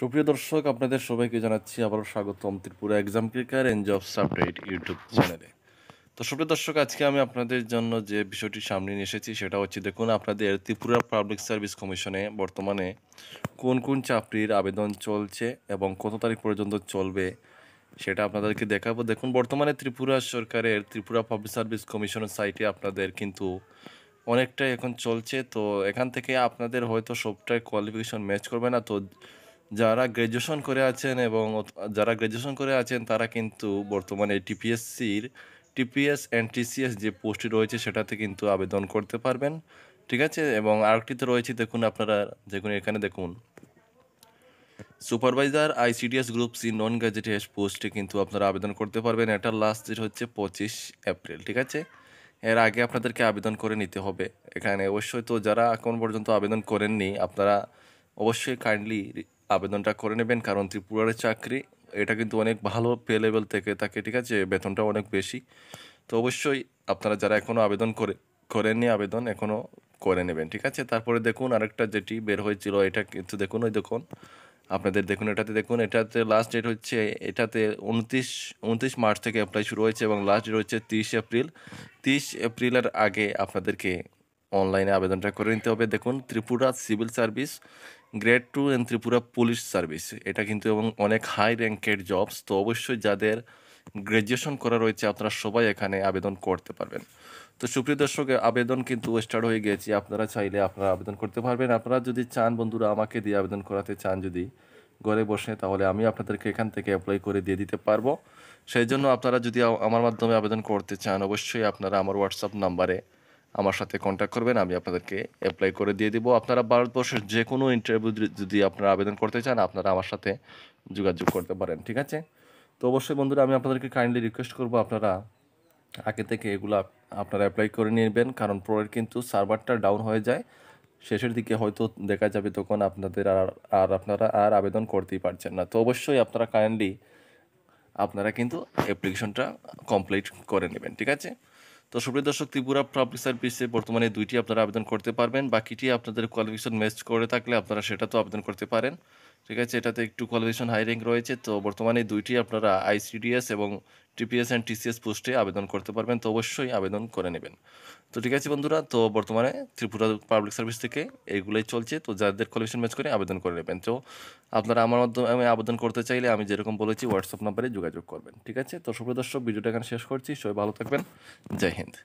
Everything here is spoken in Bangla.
সুপ্রিয় দর্শক আপনাদের সবাইকে জানাচ্ছি আবারও স্বাগতম Tripura exam cracker and job support YouTube চ্যানেলে তো সুপ্রিয় দর্শক আজকে আমি আপনাদের জন্য যে বিষয়টি সামনে নিয়ে এসেছি সেটা হচ্ছে দেখুন আপনাদের ত্রিপুরা পাবলিক সার্ভিস কমিশনে বর্তমানে কোন কোন চাকরির আবেদন চলছে এবং কত তারিখ পর্যন্ত চলবে সেটা আপনাদেরকে দেখাবো দেখুন বর্তমানে ত্রিপুরা সরকারের ত্রিপুরা পাবলিক সার্ভিস কমিশনের সাইটে আপনাদের কিন্তু অনেকটাই এখন চলছে তো এখান থেকে আপনাদের হয়তো সবটাই কোয়ালিফিকেশন ম্যাচ করবে না তো যারা গ্র্যাজুয়েশন করে আছেন এবং যারা গ্র্যাজুয়েশন করে আছেন তারা কিন্তু বর্তমানে টিপিএসসির টিপিএস অ্যান্ড টিসিএস যে পোস্টটি রয়েছে সেটাতে কিন্তু আবেদন করতে পারবেন ঠিক আছে এবং আরেকটিতে রয়েছে দেখুন আপনারা দেখুন এখানে দেখুন supervisor ICDS group C non gazetted পোস্টে কিন্তু আপনারা আবেদন করতে পারবেন এটার লাস্ট ডেট হচ্ছে পঁচিশ এপ্রিল ঠিক আছে এর আগে আপনাদেরকে আবেদন করে নিতে হবে এখানে অবশ্যই তো যারা এখন পর্যন্ত আবেদন করেননি আপনারা অবশ্যই কাইন্ডলি আবেদনটা করে নেবেন কারণ ত্রিপুরার চাকরি এটা কিন্তু অনেক ভালো পে লেভেল থেকে থাকে ঠিক আছে বেতনটা অনেক বেশি তো অবশ্যই আপনারা যারা এখনও আবেদন করে করেননি আবেদন এখনও করে নেবেন ঠিক আছে তারপরে দেখুন আরেকটা যেটি বের হয়েছিল এটা কিন্তু দেখুন ওই দেখুন আপনাদের দেখুন এটাতে দেখুন এটাতে লাস্ট ডেট হচ্ছে এটাতে উনত্রিশ উনত্রিশ মার্চ থেকে অ্যাপ্লাই শুরু হয়েছে এবং লাস্ট ডেট হচ্ছে তিরিশ এপ্রিল তিরিশ এপ্রিলের আগে আপনাদেরকে অনলাইনে আবেদনটা করে নিতে হবে দেখুন Tripura civil service grade two in Tripura police service এটা কিন্তু এবং অনেক হাই র্যাঙ্কের জবস তো অবশ্যই যাদের গ্র্যাজুয়েশন করা রয়েছে আপনারা সবাই এখানে আবেদন করতে পারবেন তো সুপ্রিয় দর্শক আবেদন কিন্তু স্টার্ট হয়ে গেছে আপনারা চাইলে আপনারা আবেদন করতে পারবেন আপনারা যদি চান বন্ধুরা আমাকে দিয়ে আবেদন করাতে চান যদি ঘরে বসে তাহলে আমি আপনাদেরকে এখান থেকে অ্যাপ্লাই করে দিয়ে দিতে পারবো সেই জন্য আপনারা যদি আমার মাধ্যমে আবেদন করতে চান অবশ্যই আপনারা আমার হোয়াটসঅ্যাপ নাম্বারে আমার সাথে কন্ট্যাক্ট করবেন আমি আপনাদেরকে অ্যাপ্লাই করে দিয়ে দেবো আপনারা ভারতবর্ষের যে কোনো ইন্টারভিউ যদি আপনারা আবেদন করতে চান আপনারা আমার সাথে যোগাযোগ করতে পারেন ঠিক আছে তো অবশ্যই বন্ধুরা আমি আপনাদেরকে কাইন্ডলি রিকোয়েস্ট করবো আপনারা আগে থেকে এগুলো আপনারা অ্যাপ্লাই করে নেবেন কারণ পরের কিন্তু সার্ভারটা ডাউন হয়ে যায় শেষের দিকে হয়তো দেখা যাবে তখন আপনাদের আর আর আপনারা আর আবেদন করতেই পারছেন না তো অবশ্যই আপনারা কাইন্ডলি আপনারা কিন্তু অ্যাপ্লিকেশনটা কমপ্লিট করে নেবেন ঠিক আছে তো সুপ্রিয় দর্শক ত্রিপুরা পাবলিক সার্ভিসে বর্তমানে দুইটি আপনারা আবেদন করতে পারবেন বাকিটি আপনাদের কোয়ালিফিকেশন ম্যাচ করে থাকলে আপনারা সেটা তো আবেদন করতে পারেন ঠিক আছে এটাতে একটু কোয়ালিফিকেশন হাই র্যাঙ্ক রয়েছে তো বর্তমানে দুইটি আপনারা আইসিডিএস এবং টিপিএস অ্যান্ড টিসিএস পোস্টে আবেদন করতে পারবেন তো অবশ্যই আবেদন করে নেবেন তো ঠিক আছে বন্ধুরা তো বর্তমানে ত্রিপুরা পাবলিক সার্ভিস থেকে এইগুলোই চলছে তো যাদের কোয়ালিফিকেশন ম্যাচ করে আবেদন করে নেবেন তো আপনারা আমার মাধ্যমে আবেদন করতে চাইলে আমি যেরকম বলেছি হোয়াটসঅ্যাপ নাম্বারে যোগাযোগ করবেন ঠিক আছে তো সুপ্রিয় দর্শক ভিডিওটা এখানে শেষ করছি সবাই ভালো থাকবেন জয় হিন্দ